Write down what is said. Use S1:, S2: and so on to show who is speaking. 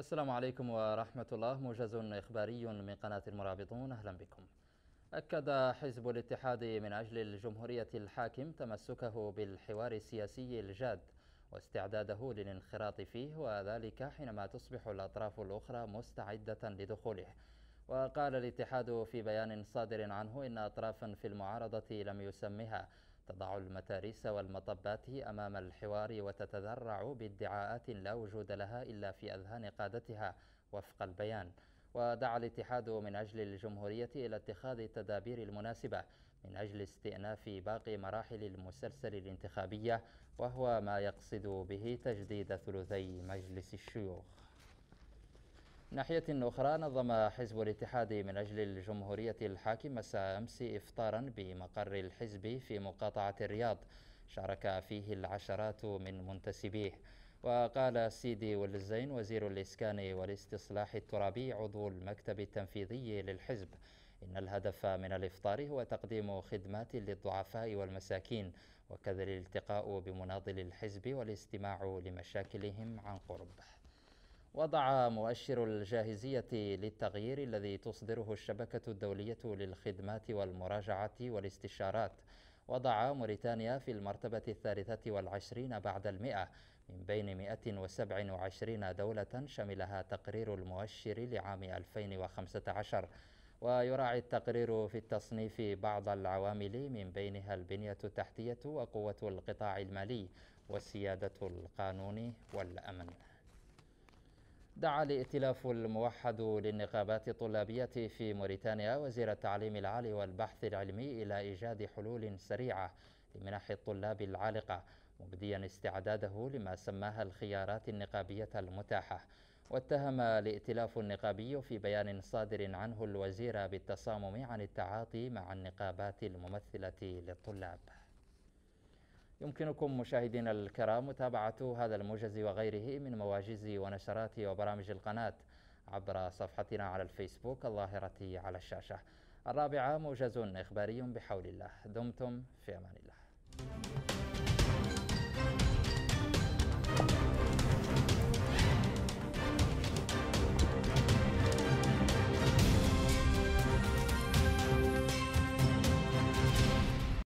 S1: السلام عليكم ورحمة الله موجز إخباري من قناة المرابطون أهلا بكم أكد حزب الاتحاد من أجل الجمهورية الحاكم تمسكه بالحوار السياسي الجاد واستعداده للانخراط فيه وذلك حينما تصبح الأطراف الأخرى مستعدة لدخوله وقال الاتحاد في بيان صادر عنه إن أطرافا في المعارضة لم يسمها تضع المتاريس والمطبات أمام الحوار وتتذرع بادعاءات لا وجود لها إلا في أذهان قادتها وفق البيان ودعا الاتحاد من أجل الجمهورية إلى اتخاذ التدابير المناسبة من أجل استئناف باقي مراحل المسلسل الانتخابية وهو ما يقصد به تجديد ثلثي مجلس الشيوخ ناحية أخرى نظم حزب الاتحاد من أجل الجمهورية الحاكم مساء أمس إفطارا بمقر الحزب في مقاطعة الرياض شارك فيه العشرات من منتسبيه وقال سيدي والزين الزين وزير الإسكان والاستصلاح الترابي عضو المكتب التنفيذي للحزب إن الهدف من الإفطار هو تقديم خدمات للضعفاء والمساكين وكذا الالتقاء بمناضل الحزب والاستماع لمشاكلهم عن قرب وضع مؤشر الجاهزية للتغيير الذي تصدره الشبكة الدولية للخدمات والمراجعة والاستشارات وضع موريتانيا في المرتبة الثالثة والعشرين بعد المئة من بين 127 دولة شملها تقرير المؤشر لعام 2015 ويراعي التقرير في التصنيف بعض العوامل من بينها البنية التحتية وقوة القطاع المالي والسيادة القانون والأمن دعا الائتلاف الموحد للنقابات الطلابية في موريتانيا وزير التعليم العالي والبحث العلمي إلى إيجاد حلول سريعة لمنح الطلاب العالقة مبديا استعداده لما سماها الخيارات النقابية المتاحة واتهم الائتلاف النقابي في بيان صادر عنه الوزير بالتصامم عن التعاطي مع النقابات الممثلة للطلاب يمكنكم مشاهدينا الكرام متابعة هذا الموجز وغيره من مواجز ونشرات وبرامج القناة عبر صفحتنا على الفيسبوك الظاهرة على الشاشة الرابعة موجز إخباري بحول الله دمتم في أمان الله